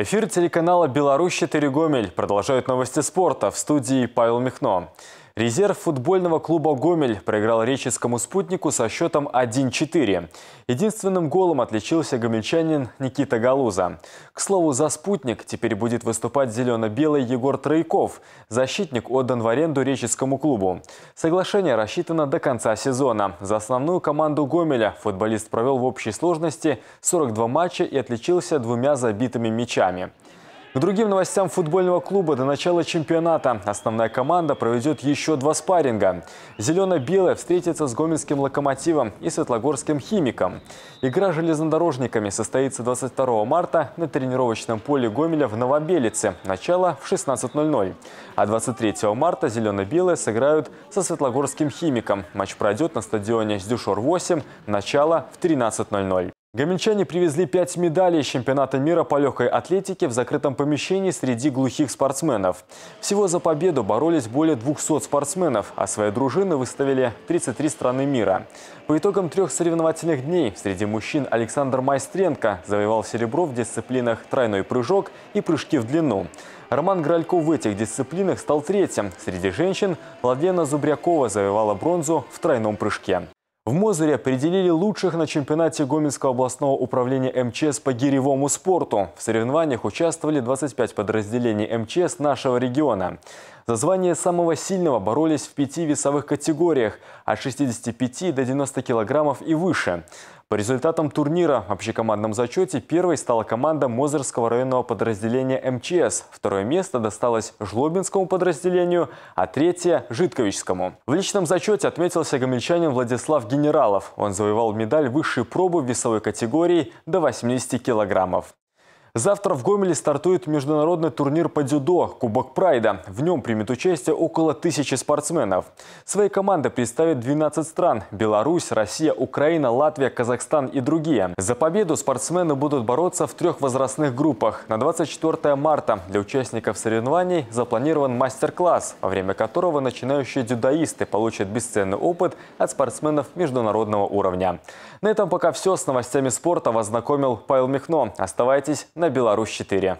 Эфир телеканала «Беларусь-4 Гомель» продолжают новости спорта в студии Павел Михно. Резерв футбольного клуба «Гомель» проиграл реческому спутнику со счетом 1-4. Единственным голом отличился гомельчанин Никита Галуза. К слову, за «Спутник» теперь будет выступать зелено-белый Егор Трояков. Защитник отдан в аренду реческому клубу. Соглашение рассчитано до конца сезона. За основную команду «Гомеля» футболист провел в общей сложности 42 матча и отличился двумя забитыми мячами. К другим новостям футбольного клуба до начала чемпионата основная команда проведет еще два спарринга. Зелено-белая встретится с гомельским «Локомотивом» и светлогорским «Химиком». Игра железнодорожниками состоится 22 марта на тренировочном поле Гомеля в Новобелице. Начало в 16.00. А 23 марта зелено-белые сыграют со светлогорским «Химиком». Матч пройдет на стадионе «Сдюшор-8». Начало в 13.00. Гомельчане привезли пять медалей чемпионата мира по легкой атлетике в закрытом помещении среди глухих спортсменов. Всего за победу боролись более 200 спортсменов, а свои дружины выставили 33 страны мира. По итогам трех соревновательных дней среди мужчин Александр Майстренко завоевал серебро в дисциплинах «Тройной прыжок» и «Прыжки в длину». Роман Гралько в этих дисциплинах стал третьим. Среди женщин Владлена Зубрякова завоевала бронзу в тройном прыжке. В Мозыре определили лучших на чемпионате Гомельского областного управления МЧС по гиревому спорту. В соревнованиях участвовали 25 подразделений МЧС нашего региона. За звание самого сильного боролись в пяти весовых категориях – от 65 до 90 килограммов и выше. По результатам турнира в общекомандном зачете первой стала команда Мозерского районного подразделения МЧС. Второе место досталось Жлобинскому подразделению, а третье – Житковичскому. В личном зачете отметился гомельчанин Владислав Генералов. Он завоевал медаль высшей пробы в весовой категории до 80 килограммов. Завтра в Гомеле стартует международный турнир по дзюдо «Кубок Прайда». В нем примет участие около тысячи спортсменов. Свои команды представят 12 стран – Беларусь, Россия, Украина, Латвия, Казахстан и другие. За победу спортсмены будут бороться в трех возрастных группах. На 24 марта для участников соревнований запланирован мастер-класс, во время которого начинающие дзюдоисты получат бесценный опыт от спортсменов международного уровня. На этом пока все. С новостями спорта вас знакомил Павел Михно. Оставайтесь на на Беларусь 4.